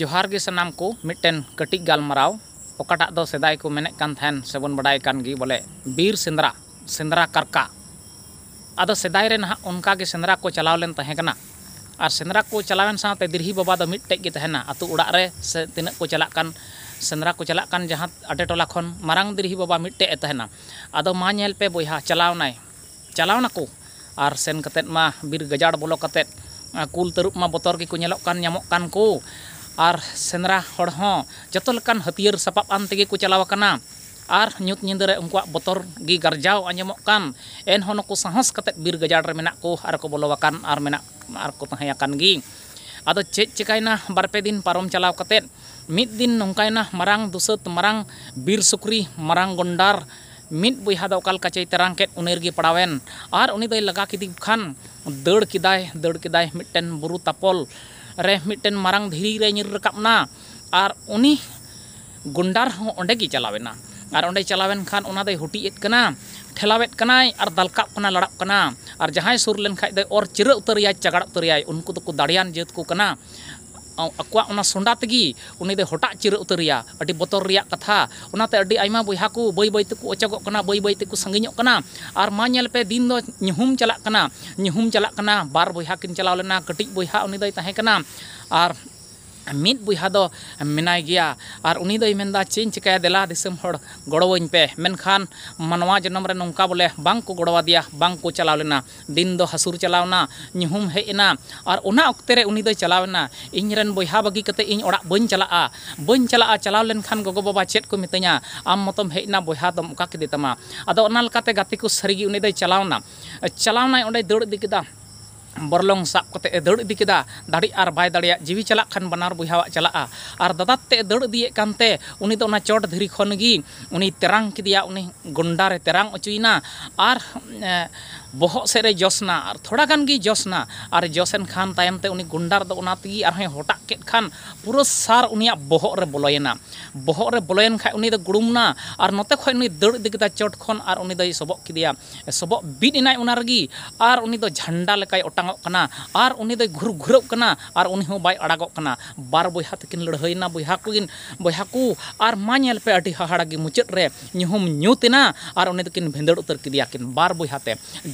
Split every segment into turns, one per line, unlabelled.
जोहार गे सामान को मिट्टन कटिज गलमाराव अकाटा दो सदा को मेने कान से बड़ाई बोले बीर सेंद्रा सेंद्रा कारका अद सदाई ना उनका सेंद्रा को चलावलेन और सेंद्रा को चलावन साथ दिरही बाबा तो मिट्टेज तहना अतुड़ से तना को चलान सेंद्रा को चलान जहाँ अटे टला खन मारंग दिरही बाबा मिट्टेज तहना अद मापे बया चलावन चलावन को और सेन कतेमा बीर गजाड़ बोलो कुल तरुमा बतर के कोलोकान को ᱟᱨ ᱥᱮᱸᱫᱽᱨᱟ ᱦᱚᱲ ᱦᱚᱸ ᱡᱚᱛᱚ ᱞᱮᱠᱟᱱ ᱦᱟᱹᱛᱭᱟᱹᱨ ᱥᱟᱯᱟᱵ ᱟᱱ ᱛᱮᱜᱮ ᱠᱚ ᱪᱟᱞᱟᱣ ᱟᱠᱟᱱᱟ ᱟᱨ ᱧᱩᱛ ᱧᱤᱫᱟᱹᱨᱮ ᱩᱱᱠᱩᱣᱟᱜ ᱵᱚᱛᱚᱨ ᱜᱮ ᱜᱟᱨᱡᱟᱣ ᱟᱸᱡᱚᱢᱚᱜ ᱠᱟᱱ ᱮᱱᱦᱚᱸ ᱱᱩᱠᱩ ᱥᱟᱦᱚᱥ ᱠᱟᱛᱮᱫ ᱵᱤᱨ ᱜᱟᱡᱟᱲ ᱨᱮ ᱢᱮᱱᱟᱜ ᱠᱚ ᱟᱨ ᱠᱚ ᱵᱚᱞᱚ ᱟᱠᱟᱱ ᱟᱨ ᱢᱮᱱᱟᱜ ᱟᱨ ᱠᱚ ᱛᱟᱦᱮᱸ ᱟᱠᱟᱱ ᱜᱮ ᱟᱫᱚ ᱪᱮᱫ ᱪᱮᱠᱟᱭᱱᱟ ᱵᱟᱨᱯᱮ ᱫᱤᱱ ᱯᱟᱨᱚᱢ ᱪᱟᱞᱟᱣ ᱠᱟᱛᱮᱫ ᱢᱤᱫ ᱫᱤᱱ ᱱᱚᱝᱠᱟᱭᱱᱟ ᱢᱟᱨᱟᱝ ᱫᱩᱥᱟᱹᱛ ᱢᱟᱨᱟᱝ ᱵᱤᱨ ᱥᱩᱠᱨᱤ ᱢᱟᱨᱟᱝ ᱜᱚᱱᱰᱟᱨ ᱢᱤᱫ ᱵᱚᱭᱦᱟ ᱫᱚ ᱚᱠᱟ ᱞᱮᱠᱟ ᱪᱮᱭ ᱛᱮᱨᱟᱝ ᱠᱮᱫ ᱩᱱᱤ ᱨᱮᱜᱮ ᱯᱟᱲᱟᱣᱮᱱ ᱟᱨ ᱩᱱᱤ ᱫᱚᱭ ᱞᱟᱜᱟ ᱠᱮᱫᱮ ᱠᱷᱟᱱ ᱫᱟᱹᱲ ᱠᱮᱫᱟᱭ ᱫᱟᱹᱲ ᱠᱮᱫᱟᱭ ᱢᱤᱫᱴᱮᱱ ᱵᱩᱨᱩ ᱛᱟᱯᱚᱞ ᱨᱮ ᱢᱤᱫᱴᱮᱱ ᱢᱟᱨᱟᱝ ᱫᱷᱤᱨᱤ ᱨᱮ ᱧᱤᱨ ᱨᱟᱠᱟᱵᱱᱟ ᱟᱨ ᱩᱱᱤ ᱜᱩᱱᱰᱟᱨ ᱦᱚᱸ ᱚᱸᱰᱮ ᱜᱮ ᱪᱟᱞᱟᱣᱮᱱᱟ ᱟᱨ ᱚᱸᱰᱮ ᱪᱟᱞᱟᱣᱮᱱ ᱠᱷᱟᱱ ᱚᱱᱟ ᱫᱚᱭ ᱦᱩᱴᱤᱡ ᱮᱫ ᱠᱟᱱᱟ ᱴᱷᱮᱞᱟᱣᱮᱫ ᱠᱟᱱᱟᱭ ᱟᱨ ᱫᱟᱞᱠᱟᱜ ᱠᱟᱱᱟ ᱞᱟᱲᱟᱜ ᱠᱟᱱᱟ ᱟᱨ ᱡᱟᱦᱟᱸᱭ ᱥᱩᱨ ᱞᱮᱱᱠᱷᱟᱡ ᱫᱚᱭ ᱚᱨ ᱪᱤᱨᱟᱹ ᱩᱛᱟᱹᱨᱮᱭᱟᱭ ᱪᱟᱜᱟᱲ ᱩᱛᱟᱹᱨᱮᱭᱟᱭ ᱩᱱᱠᱩ ᱫᱚᱠᱚ ᱫᱟᱲᱮᱭᱟᱱ ᱡᱟᱹᱛ ᱠᱚ ᱠᱟᱱᱟ ᱟᱠᱚᱣᱟᱜ ᱚᱱᱟ ᱥᱚᱸᱰᱟ ᱛᱮᱜᱮ ᱩᱱᱤ ᱫᱚ ᱦᱚᱴᱟᱜ ᱪᱤᱨᱟᱹ ᱩᱛᱟᱹᱨᱮᱭᱟ ᱟᱹᱰᱤ ᱵᱚᱛᱚᱨ ᱨᱮᱭᱟᱜ ᱠᱟᱛᱷᱟ ᱚᱱᱟᱛᱮ ᱟᱹᱰᱤ ᱟᱭᱢᱟ ᱵᱚᱭᱦᱟ ᱠᱚ ᱵᱟᱹᱭ ᱵᱟᱹᱭ ᱛᱮᱠᱚ ᱚᱪᱚᱜᱚᱜ ᱠᱟᱱᱟ ᱵᱟᱹᱭ ᱵᱟᱹᱭ ᱛᱮᱠᱚ ᱥᱟᱺᱜᱤᱧᱚᱜ ᱠᱟᱱᱟ ᱟᱨ ᱢᱟ ᱧᱮᱞ ᱯᱮ ᱫᱤᱱ ᱫᱚ ᱧᱩᱦᱩᱢ ᱪᱟᱞᱟᱜ ᱠᱟᱱᱟ ᱧᱩᱦᱩᱢ ᱪᱟᱞᱟᱜ ᱠᱟᱱᱟ ᱵᱟᱨ ᱵᱚᱭᱦᱟ ᱠᱤᱱ ᱪᱟᱞᱟᱣ ᱞᱮᱱᱟ ᱠᱟᱹᱴᱤᱡ ᱵᱚᱭᱦᱟ ᱩᱱᱤ ᱫᱚᱭ ᱛᱟᱦᱮᱸ ᱠᱟᱱᱟ ᱟᱨ मित बया और उन्हीं चीन चिकाय देला गड़ोवीं पे मेखान मानवा जन्म नौका बोले को गड़ो दिया बांग को दिन दो हसुर चलावना निहुम हेना और उनते उक्ते रे उन्हीं चलावना इनरे बया बगी इन बन चला बन चला चलाव लेखान गगो बाबा चेक को मिताया आम मतम हेना बया तो उमका कदे तमा अदाते गति को सारी उन्हीं चलावना चलावना दौड़ इदीक ᱵᱚᱨᱞᱚᱝ ᱥᱟᱵ ᱠᱟᱛᱮᱫ ᱮ ᱫᱟᱹᱲ ᱤᱫᱤ ᱠᱮᱫᱟ ᱫᱟᱲᱮᱜ ᱟᱨ ᱵᱟᱭ ᱫᱟᱲᱮᱭᱟᱜ ᱡᱤᱣᱤ ᱪᱟᱞᱟᱜ ᱠᱷᱟᱱ ᱵᱟᱱᱟᱨ ᱵᱚᱭᱦᱟᱣᱟᱜ ᱪᱟᱞᱟᱜᱼᱟ ᱟᱨ ᱫᱟᱫᱟᱛ ᱛᱮ ᱫᱟᱹᱲ ᱤᱫᱤᱭᱮᱫ ᱠᱟᱱᱛᱮ ᱩᱱᱤ ᱫᱚ ᱚᱱᱟ ᱪᱚᱴ ᱫᱷᱤᱨᱤ ᱠᱷᱚᱱ ᱜᱮ ᱩᱱᱤ ᱛᱮᱨᱟᱝ ᱠᱮᱫᱮᱭᱟ ᱩᱱᱤ ᱜᱚᱱᱰᱟ ᱨᱮ ᱛᱮᱨᱟᱝ ᱚᱪᱚᱭᱮᱱᱟ ᱟᱨ ᱵᱚᱦᱚᱜ ᱥᱮᱫ ᱨᱮ ᱡᱚᱥᱱᱟ ᱟᱨ ᱛᱷᱚᱲᱟ ᱜᱟᱱ ᱜᱮ ᱡᱚᱥᱱᱟ ᱟᱨ ᱡᱚᱥᱮᱱ ᱠᱷᱟᱱ ᱛᱟᱭᱚᱢᱛᱮ ᱩᱱᱤ ᱜᱩᱱᱰᱟᱨ ᱫᱚ ᱚᱱᱟ ᱛᱮᱜᱮ ᱟᱨᱦᱚᱸᱭ ᱦᱚᱴᱟᱜ ᱠᱮᱫ ᱠᱷᱟᱱ ᱯᱩᱨᱟᱹ ᱥᱟᱨ ᱩᱱᱤᱭᱟᱜ ᱵᱚᱦᱚᱜ ᱨᱮ ᱵᱚᱞᱚᱭᱮᱱᱟ ᱵᱚᱦᱚᱜ ᱨᱮ ᱵᱚᱞᱚᱭᱮᱱ ᱠᱷᱟᱡ ᱩᱱᱤ ᱫᱚ ᱜᱩᱲᱩᱢᱱᱟ ᱟᱨ ᱱᱚᱛᱮ ᱠᱷᱚᱡ ᱩᱱᱤ ᱫᱟᱹᱲ ᱤᱫᱤ ᱠᱮᱫᱟ ᱪᱚᱴ ᱠᱷᱚᱱ ᱟᱨ ᱩᱱᱤ ᱫᱚᱭ ᱥᱚᱵᱚᱜ ᱠᱮᱫᱮᱭᱟ ᱥᱚᱵᱚᱜ ᱵᱤᱫ ᱮᱱᱟᱭ ᱚᱱᱟ ᱨᱮᱜᱮ ᱟᱨ ᱩᱱᱤ ᱫᱚ ᱡᱷᱟᱱᱰᱟ ᱞᱮᱠᱟᱭ ᱚᱴᱟᱝᱚᱜ ᱠᱟᱱᱟ ᱟᱨ ᱩᱱᱤ ᱫᱚᱭ ᱜᱷᱩᱨ ᱜᱷᱩᱨᱟᱹᱜ ᱠᱟᱱᱟ ᱟᱨ ᱩᱱᱤ ᱦᱚᱸ ᱵᱟᱭ ᱟᱲᱟᱜᱚᱜ ᱠᱟᱱᱟ ᱵᱟᱨ ᱵᱚᱭᱦᱟ ᱛᱟᱹᱠᱤᱱ ᱞᱟᱹᱲᱦᱟᱹᱭᱮᱱᱟ ᱵᱚᱭᱦᱟ ᱠᱚᱠᱤᱱ ᱵᱚᱭᱦᱟ ᱠᱚ ᱟᱨ ᱢᱟ ᱧᱮᱞ ᱯᱮ ᱟᱹᱰᱤ ᱦᱟᱦᱟᱲᱟᱜᱮ ᱢᱩᱪᱟᱹᱫ ᱨᱮ ᱧᱩᱦᱩᱢ ᱧᱩᱛ ᱮᱱᱟ ᱟᱨ ᱩᱱᱤ ᱫᱚᱠᱤᱱ ᱵᱷᱮᱸᱫᱟᱹᱲ ᱩᱛᱟᱹᱨ ᱠᱮᱫᱮᱭᱟᱠᱤᱱ ᱵᱟᱨ ᱵᱚᱭᱦᱟᱛᱮ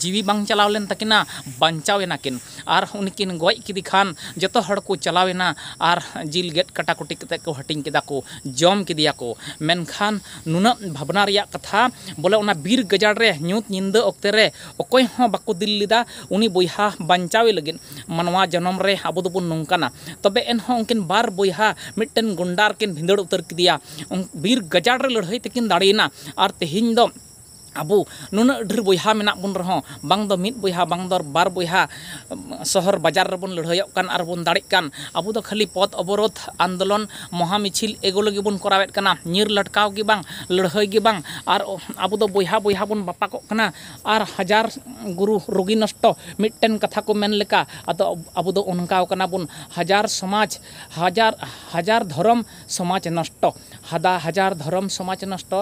जीवी बांग चलाव लेन तकिना बचाव एना किन और उनकिन गज किदी खान जो हड़ को चलावेना और जिल गेट कटाकुटी को हटिंग किदा को जम किदिया को मेनखान नुना भावना रिया कथा बोले उना बीर गजाड़ रे न्यूत निंदा ओक्ते रे ओकोय हो बाको दिल लिदा उनी बोइहा बचावे लगिन मनवा जन्म रे अब दबो नोंकाना तबे एन हो उनकिन बार बोइहा मिटन गुंडार किन भिंदड़ उतर किदिया बीर गजाड़ रे लड़ाई तकिन दाड़ेना और तेहिन दो ᱟᱵᱚ ᱱᱩᱱᱟᱹᱜ ᱰᱷᱮᱨ ᱵᱚᱭᱦᱟ ᱢᱮᱱᱟᱜ ᱵᱚᱱ ᱨᱮᱦᱚᱸ ᱵᱟᱝ ᱫᱚ ᱢᱤᱫ ᱵᱚᱭᱦᱟ ᱵᱟᱝ ᱫᱚ ᱵᱟᱨ ᱵᱚᱭᱦᱟ ᱥᱚᱦᱚᱨ ᱵᱟᱡᱟᱨ ᱨᱮᱵᱚᱱ ᱞᱟᱹᱲᱦᱟᱹᱭᱚᱜ ᱠᱟᱱ ᱟᱨ ᱵᱚᱱ ᱫᱟᱲᱮᱜ ᱠᱟᱱ ᱟᱵᱚ ᱫᱚ ᱠᱷᱟᱹᱞᱤ ᱯᱚথ ᱚᱵᱚᱨᱳᱫ ᱟᱱᱫᱳᱞᱚᱱ ᱢᱚᱦᱟ ᱢᱤᱪᱷᱤᱞ ᱮᱜᱩᱞᱳ ᱜᱮᱵᱚᱱ ᱠᱚᱨᱟᱣᱮᱫ ᱠᱟᱱᱟ ᱧᱤᱨ ᱞᱟᱴᱠᱟᱣ ᱜᱮ ᱵᱟᱝ ᱞᱟᱹᱲᱦᱟᱹᱭ ᱜᱮ ᱵᱟᱝ ᱟᱨ ᱟᱵᱚ ᱫᱚ ᱵᱚᱭᱦᱟ ᱵᱚᱭᱦᱟ ᱵᱚᱱ ᱵᱟᱯᱟᱠᱚᱜ ᱠᱟᱱᱟ ᱟᱨ ᱦᱟᱡᱟᱨ ᱜᱩᱨᱩ ᱨᱳᱜᱤ ᱱᱚᱥᱴᱚ ᱢᱤᱫᱴᱮᱱ ᱠᱟᱛᱷᱟ ᱠᱚ ᱢᱮᱱ ᱞᱮᱠᱟ ᱟᱫᱚ ᱟᱵᱚ ᱫᱚ ᱚᱱᱠᱟᱣ ᱠᱟᱱᱟ ᱵᱚᱱ ᱦᱟᱡᱟᱨ ᱥᱚᱢᱟᱡᱽ ᱦᱟᱡᱟᱨ ᱦᱟᱡᱟᱨ ᱫᱷᱚᱨᱚᱢ ᱥᱚᱢᱟᱡᱽ ᱱᱚᱥᱴᱚ ᱦᱟᱫᱟ ᱦᱟᱡᱟᱨ ᱫᱷᱚᱨᱚᱢ ᱥᱚᱢᱟᱡᱽ ᱱᱚᱥᱴᱚ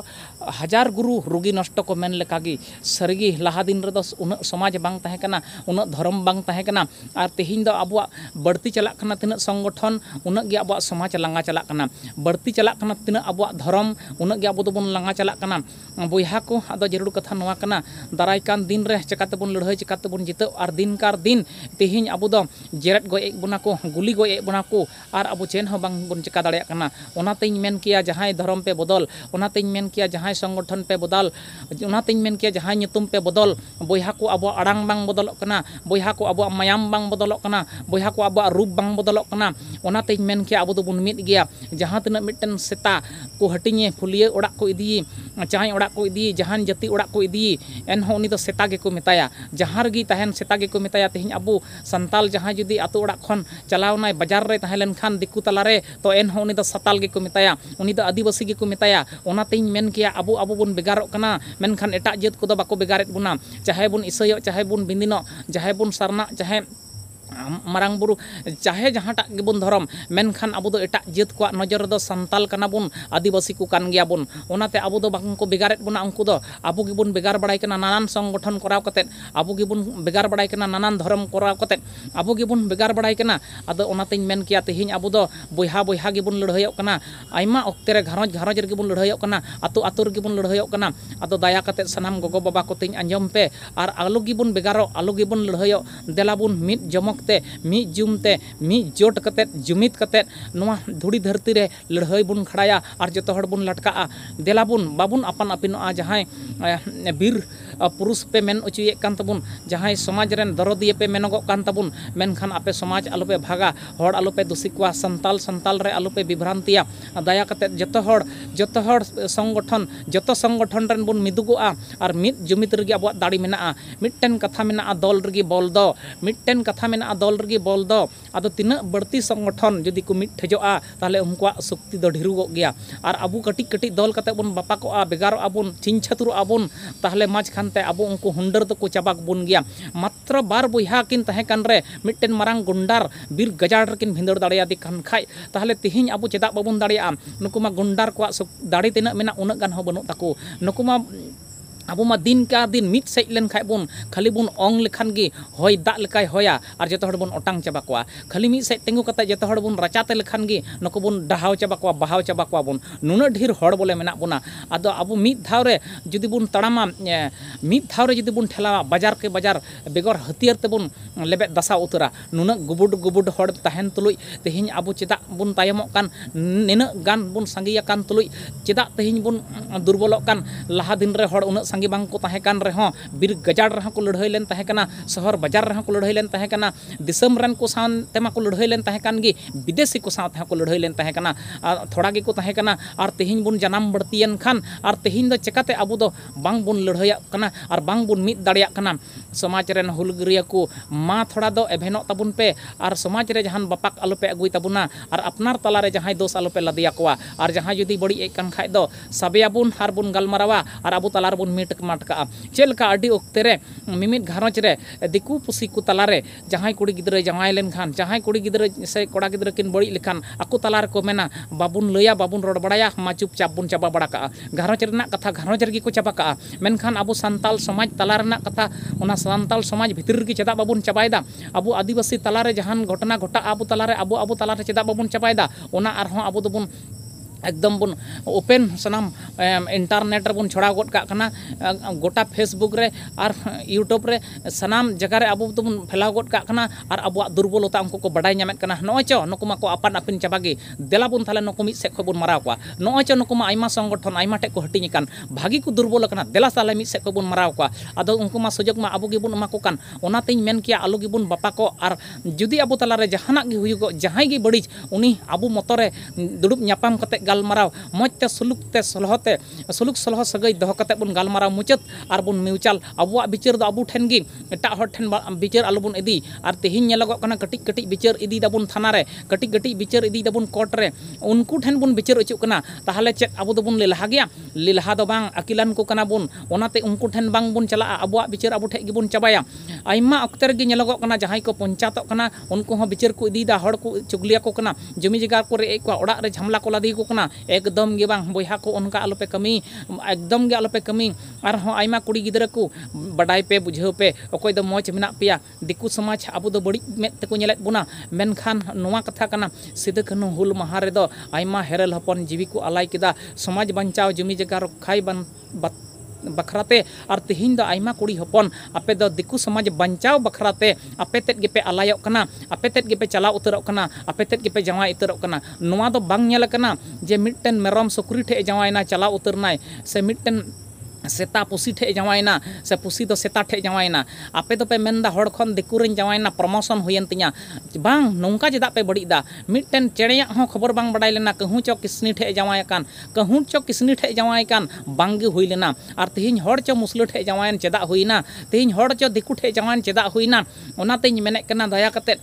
ᱦᱟᱡᱟᱨ ᱜᱩᱨᱩ ᱨᱩᱜᱤ ᱱᱚᱥᱴᱚ ᱠᱚ ᱢᱮᱱ ᱞᱮᱠᱟᱜᱮ ᱥᱟᱹᱨᱤᱜᱮ ᱞᱟᱦᱟ ᱫᱤᱱ ᱨᱮᱫᱚ ᱩᱱᱟᱹᱜ ᱥᱚᱢᱟᱡᱽ ᱵᱟᱝ ᱛᱟᱦᱮᱸ ᱠᱟᱱᱟ ᱩᱱᱟᱹᱜ ᱫᱷᱚᱨᱚᱢ ᱵᱟᱝ ᱛᱟᱦᱮᱸ ᱠᱟᱱᱟ ᱟᱨ ᱛᱮᱦᱮᱧ ᱫᱚ ᱟᱵᱚᱣᱟᱜ ᱵᱟᱹᱲᱛᱤ ᱪᱟᱞᱟᱜ ᱠᱟᱱᱟ ᱛᱤᱱᱟᱹᱜ ᱥᱚᱝᱜᱚᱴᱷᱚᱱ ᱩᱱᱟᱹᱜ ᱜᱮ ᱟᱵᱚᱣᱟᱜ ᱥᱚᱢᱟᱡᱽ ᱞᱟᱸᱜᱟ ᱪᱟᱞᱟᱜ ᱠᱟᱱᱟ ᱵᱟᱹᱲᱛᱤ ᱪᱟᱞᱟᱜ ᱠᱟᱱᱟ ᱛᱤᱱᱟᱹᱜ ᱟᱵᱚᱣᱟᱜ ᱫᱷᱚᱨᱚᱢ ᱩᱱᱟᱹᱜ ᱜᱮ ᱟᱵᱚ ᱫᱚᱵᱚᱱ ᱞᱟᱸᱜᱟ ᱪᱟᱞᱟᱜ ᱠᱟᱱᱟ ᱵᱚᱭᱦᱟ ᱠᱚ ᱟᱫᱚ ᱡᱟᱹᱨᱩᱲ ᱠᱟᱛᱷᱟ ᱱᱚᱣᱟ ᱠᱟᱱᱟ ᱫᱟᱨᱟᱭ ᱠᱟᱱ ᱫᱤᱱ ᱨᱮ ᱪᱮᱠᱟᱛᱮᱵᱚᱱ ᱞᱟᱹᱲᱦᱟᱹᱭ ᱪᱮᱠᱟᱛᱮᱵᱚᱱ ᱡᱤᱛᱟᱹᱜ ᱟᱨ ᱫᱤᱱ ᱠᱟᱨ ᱫᱤᱱ ᱛᱮᱦᱮᱧ ᱟᱵᱚ ᱫᱚ ᱡᱮᱨᱮᱫ ᱜᱚᱡ ᱮᱫ ᱵᱚᱱᱟ ᱠᱚ ᱜᱩᱞᱤ ᱜᱚᱡ ᱮᱫ ᱵᱚᱱᱟ ᱠᱚ ᱟᱨ ᱟᱵᱚ ᱪᱮᱫ ᱦᱚᱸ ᱵᱟᱝᱵᱚᱱ ᱪᱮᱠᱟ ᱫᱟᱲᱮᱭᱟᱜ ᱠᱟᱱᱟ ᱚᱱᱟᱛᱤᱧ ᱢᱮᱱ ᱠᱮᱭᱟ ᱡᱟᱦᱟᱸ जहाँ धर्म पे बदल मन किया जहाँ संगठन पे बदल जहाँ पे बदल बहा को अब आड़ बांग बदल बहा को अब मायाम बदल बहा को अब रूप बांग बदल अब जहाँ तना मिट्टन सेता को हटिंग फुलिए ओड को इदी चाय ओड को इदी जहाँ जति ओड को इदी एनहों उन सेता के मताया जहाँ रगी तहन सेता के मताया तेज अब सानताल जहाँ जुदी अतु ओड चलावन बाजार रेलन खान दिकू तलारे तो एनहों उन सातल के मताया ᱫᱚ ᱟᱹᱫᱤᱵᱟᱹᱥᱤ ᱜᱮᱠᱚ ᱢᱮᱛᱟᱭᱟ ᱚᱱᱟᱛᱮᱧ ᱢᱮᱱ ᱠᱮᱭᱟ ᱟᱵᱚ ᱟᱵᱚ ᱵᱚᱱ ᱵᱷᱮᱜᱟᱨᱚᱜ ᱠᱟᱱᱟ ᱢᱮᱱᱠᱷᱟᱱ ᱮᱴᱟᱜ ᱡᱟᱹᱛ ᱠᱚᱫᱚ ᱵᱟᱠᱚ ᱵᱷᱮᱜᱟᱨᱮᱫ ᱵᱚᱱᱟ ᱪᱟᱦᱮ ᱵᱚᱱ ᱤᱥᱟᱹᱭᱚᱜ ᱪᱟᱦᱮ ᱵᱚᱱ ᱵᱤᱸᱫᱤᱱᱚᱜ ᱪᱟᱦᱮ ᱵᱚᱱ ᱥᱟᱨᱱᱟᱜ ᱪᱟᱦᱮ ᱢᱟᱨᱟᱝ ᱵᱩᱨᱩ ᱪᱟᱦᱮ ᱡᱟᱦᱟᱸᱴᱟᱜ ᱜᱮᱵᱚᱱ ᱫᱷᱚᱨᱚᱢ ᱢᱮᱱᱠᱷᱟன் ᱟᱵᱚ ᱫᱚ ᱮᱴᱟᱜ ᱡᱟᱹᱛ ᱠᱚᱣᱟᱜ ᱱᱚᱡᱚᱨ ᱨᱮᱫᱚ ᱥᱟᱱᱛᱟᱞ ᱠᱟᱱᱟ ᱵᱚᱱ ᱟᱹᱫᱤᱵᱟᱹᱥᱤ ᱠᱚ ᱠᱟᱱ ᱜᱮᱭᱟ ᱵᱚᱱ ᱚᱱᱟᱛᱮ ᱟᱵᱚ ᱫᱚ ᱵᱟᱝ ᱠᱚ ᱵᱷᱮᱜᱟᱨᱮᱫ ᱵᱚᱱᱟ ᱩᱱᱠᱩ ᱫᱚ ᱟᱵᱚ ᱜᱮᱵᱚᱱ ᱵᱷᱮᱜᱟᱨ ᱵᱟᱲᱟᱭ ᱠᱟᱱᱟ ᱱᱟᱱᱟᱱ ᱥᱚᱝᱜᱚᱴᱷᱚᱱ ᱠᱚᱨᱟᱣ ᱠᱟᱛᱮᱫ ᱟᱵᱚ ᱜᱮᱵᱚᱱ ᱵᱷᱮᱜᱟᱨ ᱵᱟᱲᱟᱭ ᱠᱟᱱᱟ ᱱᱟᱱᱟᱱ ᱫᱷᱚᱨᱚᱢ ᱠᱚᱨᱟᱣ ᱠᱟᱛᱮᱫ ᱟᱵᱚ ᱜᱮᱵᱚᱱ ᱵᱷᱮᱜᱟᱨ ᱵᱟᱲᱟᱭ ᱠᱟᱱᱟ ᱟᱫᱚ ᱚᱱᱟᱛᱮᱧ ᱢᱮᱱ ᱠᱮᱭᱟ ᱛᱮᱦᱮᱧ ᱟᱵᱚ ᱫᱚ ᱵᱚᱭᱦᱟ ᱵᱚᱭᱦᱟ ᱜᱮᱵᱚᱱ ᱞᱟᱹᱲᱦᱟᱹᱭᱚᱜ ᱠᱟᱱᱟ ᱟᱭᱢᱟ ᱚᱠᱛᱮ ᱨᱮ ᱜᱷᱟᱨᱚᱸᱡᱽ ᱜᱷᱟᱨᱚᱸᱡᱽ ᱨᱮᱜᱮ ᱵᱚᱱ ᱞᱟᱹᱲᱦᱟᱹᱭᱚᱜ ᱠᱟᱱᱟ ᱟᱛᱳ ᱟᱛᱳ ᱨᱮᱜᱮ ᱵᱚᱱ ᱞᱟᱹᱲᱦᱟᱹᱭᱚᱜ ᱠᱟᱱᱟ ᱟᱫᱚ ᱫᱟᱭᱟ ᱠᱟᱛᱮᱫ ᱥᱟᱱᱟᱢ ᱜᱚᱜᱚ ᱵᱟᱵᱟ ᱠᱚᱛᱤᱧ ᱟᱸᱡᱚᱢ ᱯᱮ ᱟᱨ ᱟᱞᱚ ᱜᱮᱵᱚᱱ ᱵᱷᱮᱜᱟᱨᱚᱜ ᱟᱞᱚ ᱜᱮᱵᱚᱱ ᱞᱟᱹᱲᱦᱟᱹᱭᱚᱜ ᱫᱮᱞᱟᱵᱚᱱ ᱢᱤᱫ ᱡᱚᱢᱚᱠ जुमते जोट कत जुमित धुड़ी धरती लड़ाई बन खड़ा और जो बन लटका देला बन बाबन आपन आपिन जहाँ वीर पुरुष पे मेन अचुएकबन जहाँ समाज रन दरदिए पे मेनगोन मेखान आपे समाज आलोपे भागा हर आलोपे दूषी को सानाल सानाल आलोपे विभ्रांतिया कत जो जो संगठन जो संगठन रन बन मिदुगा और मिद जुमित रे अब दाड़ी मेरा मिट्टन कथा मेरा दल रे बल दो मिट्टन कथा मेरा दल रे बल दो अब तना बड़ती संगठन जी को मिटेजा तेल उनको शक्ति ढेरगोग और अब कटी कटी दल कत बन बापा बेगारो माज खान अब उनको हुंडर तो को चबाक बन गया मात्र बार बोहकिन तहकनरेटन मारंग गुंडार बीर गजाड़कें भिंदड़ दाड़ी खान खाले तेहेन अब चेदा बाबन दाड़ा नुकमा गुंडार को दाड़ी तना उन बनू तक नुकमा अब दिन का दिन मिट सेज लेन खाय बन खाली बन ओंग लेखान गे हया और जो बन ओटांग चाबा को खाली मिट सेज तेंगु कता जो हड़ बन राचाते लेखान गे नको बन डहाव चाबा कोआ बहाव चाबा कोआ बन नुना ढेर हड़ बोले मेना बना अदो अब दौरे धाव रे जुदी बन तड़ामा मिट धाव जुदी बन ठेलावा बाजार के बाजार बेगर हथियार ते लेबे दसा उतरा नुना गुबुड गुबुड हड़ तहन तुलुय तेहिन अब चेदा बन तायमो कान गान बन संगे तुलुज तुलुय चेदा तेहिन बन दुर्बलो लहा दिन रे हड़ संगे बाहेकान रहे बीर गजाड़ को लड़ाई लेकिन सहर बाजार को लड़ाई लेकिन दिसम को को लड़ाई लेकिन विदेशी को साथ को लड़ाई लेकिन थोड़ा को तहकान और तेहन बन जनाम बढ़तीन खान और तेहन चेकाते अब बन लड़ाई और बांग बन दिन समाज रन हुलगरिया को माँ थोड़ा दो एभेनो तबन पे और समाज में जहां बापाक आलोपे अगुताबना और अपनार तलारे जहां दोस आलोपे लादे को और जुदी बड़ी खाद सबे बन हार बन गलमारा और अब तलार बन मिट ᱧᱩᱛ ᱢᱟᱴ ᱠᱟᱜᱼᱟ ᱪᱮᱫ ᱞᱮᱠᱟ ᱟᱹᱰᱤ ᱚᱠᱛᱮ ᱨᱮ ᱢᱤᱢᱤᱫ ᱜᱷᱟᱨᱚᱸᱡᱽ ᱨᱮ ᱫᱤᱠᱩ ᱯᱩᱥᱤ ᱠᱚ ᱛᱟᱞᱟᱨᱮ ᱡᱟᱦᱟᱸᱭ ᱠᱩᱲᱤ ᱜᱤᱫᱽᱨᱟᱹ ᱡᱟᱶᱟᱭ ᱞᱮᱱᱠᱷᱟᱱ ᱡᱟᱦᱟᱸᱭ ᱠᱩᱲᱤ ᱜᱤᱫᱽᱨᱟᱹ ᱥᱮ ᱠᱚᱲᱟ ᱜᱤᱫᱽᱨᱟᱹ ᱠᱤᱱ ᱵᱟᱹᱲᱤᱡ ᱞᱮᱠᱷᱟᱱ ᱟᱠᱚ ᱛᱟᱞᱟ ᱨᱮᱠᱚ ᱢᱮᱱᱟ ᱵᱟᱵᱚᱱ ᱞᱟᱹᱭᱟ ᱵᱟᱵᱚᱱ ᱨᱚᱲ ᱵᱟᱲᱟᱭᱟ ᱢᱟ ᱪᱩᱯᱪᱟᱯ ᱵᱚᱱ ᱪᱟᱵᱟ ᱵᱟᱲᱟ ᱠᱟᱜᱼᱟ ᱜᱷᱟᱨᱚᱸᱡᱽ ᱨᱮᱱᱟᱜ ᱠᱟᱛᱷᱟ ᱜᱷᱟᱨᱚᱸᱡᱽ ᱨᱮᱜᱮ ᱠᱚ ᱪᱟᱵᱟ ᱠᱟᱜᱼᱟ ᱢᱮᱱᱠᱷᱟᱱ ᱟᱵᱚ ᱥᱟᱱᱛᱟᱞ ᱥᱚᱢᱟᱡᱽ ᱛᱟᱞᱟ ᱨᱮᱱᱟᱜ ᱠᱟᱛᱷᱟ ᱚᱱᱟ ᱥᱟᱱᱛᱟᱞ ᱥᱚᱢᱟᱡᱽ ᱵᱷᱤᱛᱨᱤ ᱨᱮᱜᱮ ᱪᱮᱫᱟᱜ ᱵᱟᱵᱚᱱ ᱪᱟᱵᱟᱭᱮᱫᱟ ᱟᱵᱚ ᱟᱹᱫᱤᱵᱟᱹᱥᱤ ᱛᱟᱞᱟᱨᱮ ᱡᱟᱦᱟᱱ ᱜᱷᱚᱴᱚᱱᱟ ᱜᱷᱚᱴᱟᱜᱼᱟ ᱟᱵᱚ ᱛᱟᱞᱟᱨᱮ ᱟᱵᱚ ᱟᱵᱚ ᱛᱟᱞᱟᱨᱮ ᱪᱮᱫᱟᱜ ᱵᱟᱵᱚᱱ ᱪᱟᱵᱟᱭᱮᱫᱟ ᱚᱱᱟ ᱟᱨᱦᱚᱸ ᱟᱵᱚ ᱫᱚᱵᱚᱱ একদম ওপেন সনম ইন্টারনেট বন ছড়া গট কাকনা গটা ফেসবুক রে আর ইউটিউব রে সনম জাগারে আবব তন ফેલા গট কাকনা আর আব দুর্বলতা উনক কো বড়াই নামেকনা নোচো নকুমা কো আপন আপন চাবাগি দেলা বন থলে নকুমি সেক কো বন মারাওকা নোচো নকুমা আইমা সংগঠন আইমাটে কো হটিঞকান ভাগি কো দুর্বলকনা দেলা সালা মি সেক কো বন মারাওকা আদ উনক মা সজক মা আবগি বন মা কো কান ওনা তে মেন কেয়া আলোগি বন বাবা কো আর যদি আব তলা রে জাহানাক গি হিউ গ জহাই গি বড়ি উনি আব মোতরে দুড়ুব ন্যাপাং কতে गालमारा मजते सुलूकते सलहते सुलूक सलह सगै दोहोते बन गालमारा मुचाद और बन मिउचाल अब विचार अब एट विचार आलोबन इदी और तेहन कटी कटी विचार इदीता थाना कटी कटी विचार इदीता कोर्टे उनकून बन विचार अचुकना तेल चे अब लहा गया लहा तो बांग अकीलान को बनते बांग बन चला अब विचार अब बन चाबा अक्तरग जहाँ को पंचायत उनको विचार को इदीता हड़ को चुगलिया को जमी जगह को रेक झामला को लादी को एकदम गे बांग बया को उनका आलोपे कमी एकदम गे आलोपे कमी और आयमा कुड़ी गिदरा को बड़ाई पे बुझे पे अकोय दो मौज मेना पे दिकू समाज अब दो बड़ी मेद तको नेलेद बोना मेनखान नोवा कथा कना सिद कनु हुल महा रे दो आयमा हेरल हपन जीवी को अलाई केदा समाज बंचाव जमी जगह रखाई बन ᱵᱟᱠᱷᱨᱟᱛᱮ ᱟᱨ ᱛᱤᱦᱤᱧ ᱫᱚ ᱟᱭᱢᱟ ᱠᱩᱲᱤ ᱦᱚᱯᱚᱱ ᱟᱯᱮ ᱫᱚ ᱫᱤᱠᱩ ᱥᱚᱢᱟᱡᱽ ᱵᱟᱧᱪᱟᱣ ᱵᱟᱠᱷᱨᱟᱛᱮ ᱟᱯᱮ ᱛᱮᱫ ᱜᱮᱯᱮ ᱟᱞᱟᱭᱚᱜ ᱠᱟᱱᱟ ᱟᱯᱮ ᱛᱮᱫ ᱜᱮᱯᱮ ᱪᱟᱞᱟᱣ ᱩᱛᱟᱹᱨᱚᱜ ᱠᱟᱱᱟ ᱟᱯᱮ ᱛᱮᱫ ᱜᱮᱯᱮ ᱡᱟᱶᱟᱭ ᱩᱛᱟᱹᱨᱚᱜ ᱠᱟᱱᱟ ᱱᱚᱣᱟ ᱫᱚ ᱵᱟᱝ ᱧᱮᱞ ᱟᱠᱟᱱᱟ ᱡᱮ ᱢᱤᱫᱴᱮᱱ ᱢᱮᱨᱚᱢ ᱥᱩᱠᱨᱤ ᱴᱷᱮᱡ ᱡᱟᱶᱟᱭᱱᱟ ᱪᱟᱞᱟᱣ ᱩᱛᱟᱹᱨᱱᱟᱭ ᱥᱮ ᱢᱤᱫᱴᱮᱱ सेता पुसी ठे जावाईना से पुसी तो सेता ठे जावाईना आपे तो पे मेन हर खन दिकुर जावाईना प्रमोशन हुई बांग नौका चेदा पे बड़ी मिट्टन चेड़िया हों खबर बांग बड़ाई लेना कहूं चो किसनी ठे जावाईकान कहूं चो किसनी ठे जावाईकान बांगी हुई लेना और तेहन हर चो मुसलु ठे जावाईन चेदा हुईना तेहन हर चो दिकु ठे जावाईन चेदा हुईना उनाते मेने कना दया कते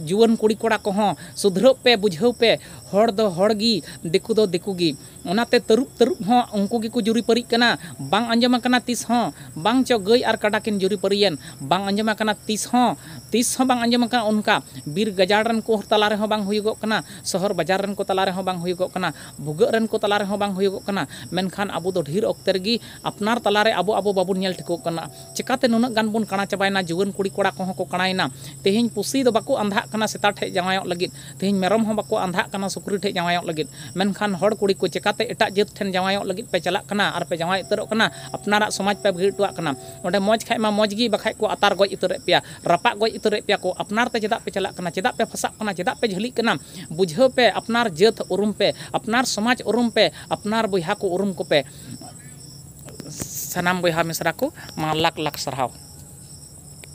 जुवन कुड़ी कोड़ा को हों सुधरो पे बुझेव पे हर दो हर गी दिकु दो दिकु गी उनाते तरुप तरुप हों उनको गी को जुरी परी कना बांग ᱵᱟᱝ ᱟᱸᱡᱚᱢ ᱟᱠᱟᱱᱟ ᱛᱤᱥ ᱦᱚᱸ ᱵᱟᱝ ᱪᱚ ᱜᱟᱹᱭ ᱟᱨ ᱠᱟᱰᱟ ᱠᱤᱱ ᱡᱩᱨᱤᱯᱟᱹᱨᱤᱭᱮᱱ ᱵᱟᱝ ᱟᱸᱡᱚᱢ ᱟᱠᱟᱱᱟ ᱛᱤᱥ ᱦᱚᱸ ᱛᱮᱥᱦᱚᱵᱟᱝ ᱟᱸᱡᱚᱢᱟᱠᱟᱱ ᱩᱱᱠᱟ ᱵᱤᱨᱜᱟᱡᱟᱲᱟᱱ ᱠᱚᱦᱛᱟᱞᱟᱨᱮ ᱦᱚᱵᱟᱝ ᱦᱩᱭᱜᱚᱠᱟᱱᱟ ᱥᱚᱦᱚᱨ ᱵᱟᱡᱟᱨᱟᱱ ᱠᱚᱛᱟᱞᱟᱨᱮ ᱦᱚᱵᱟᱝ ᱦᱩᱭᱜᱚᱠᱟᱱᱟ ᱵᱩᱜᱟᱹᱨᱟᱱ ᱠᱚᱛᱟᱞᱟᱨᱮ ᱦᱚᱵᱟᱝ ᱦᱩᱭᱜᱚᱠᱟᱱᱟ ᱢᱮᱱᱠᱷᱟᱱ ᱟᱵᱚᱫᱚ ઢીᱨ ᱚᱠᱛᱟᱨᱜᱤ ᱟᱯᱱᱟᱨ ᱛᱟᱞᱟᱨᱮ ᱟᱵᱚ ᱟᱵᱚ ᱵᱟᱵᱩᱱ ᱧᱮᱞ ᱴᱤᱠᱚᱠᱟᱱᱟ ᱪᱮᱠᱟᱛᱮ ᱱᱩᱱᱟᱜ ᱜᱟᱱᱵᱚᱱ ᱠᱟ᱔ᱟᱭᱮᱱᱟ ᱡᱩᱜᱩᱱ ᱠᱩᱲᱤ ᱠᱚᱲᱟ ᱠᱚᱦᱚ ᱠᱚ ᱠᱟ पे को अपनारे चेदा पे चलना चेदा पे फसा चेदा पे झलि बुझेपे अपनार जत उरुम पे अपनार समाज उरुम पे अपनार बहा को उरुम को पे सनाम बहा मिसरा को लाख लाख सरहाव